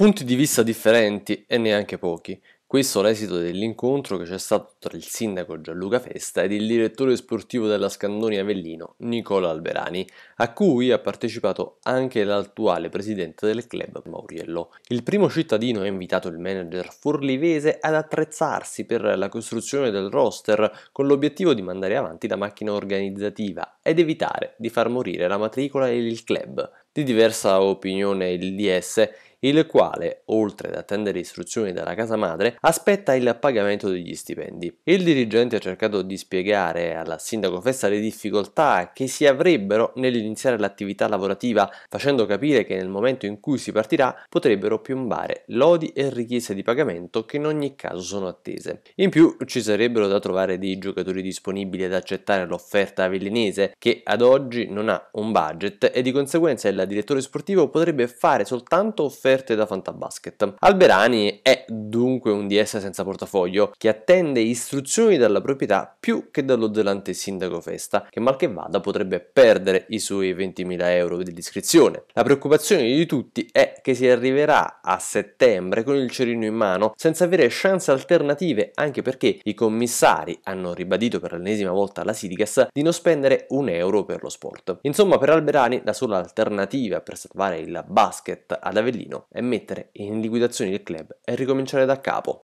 Punti di vista differenti e neanche pochi. Questo l'esito dell'incontro che c'è stato tra il sindaco Gianluca Festa ed il direttore sportivo della Scandoni Avellino Nicola Alberani, a cui ha partecipato anche l'attuale presidente del club Mauriello. Il primo cittadino ha invitato il manager forlivese ad attrezzarsi per la costruzione del roster con l'obiettivo di mandare avanti la macchina organizzativa ed evitare di far morire la matricola e il club di diversa opinione il DS, il quale, oltre ad attendere istruzioni dalla casa madre, aspetta il pagamento degli stipendi. Il dirigente ha cercato di spiegare alla sindaco Fessa le difficoltà che si avrebbero nell'iniziare l'attività lavorativa, facendo capire che nel momento in cui si partirà potrebbero piombare lodi e richieste di pagamento che in ogni caso sono attese. In più ci sarebbero da trovare dei giocatori disponibili ad accettare l'offerta avellinese, che ad oggi non ha un budget e di conseguenza è la direttore sportivo potrebbe fare soltanto offerte da Fantabasket. Alberani è dunque un DS senza portafoglio che attende istruzioni dalla proprietà più che dallo zelante sindaco Festa, che mal che vada potrebbe perdere i suoi 20.000 euro dell'iscrizione. La preoccupazione di tutti è che si arriverà a settembre con il cerino in mano senza avere chance alternative anche perché i commissari hanno ribadito per l'ennesima volta alla Sidigas di non spendere un euro per lo sport. Insomma per Alberani la sola alternativa alternativa per salvare il basket ad Avellino è mettere in liquidazione il club e ricominciare da capo.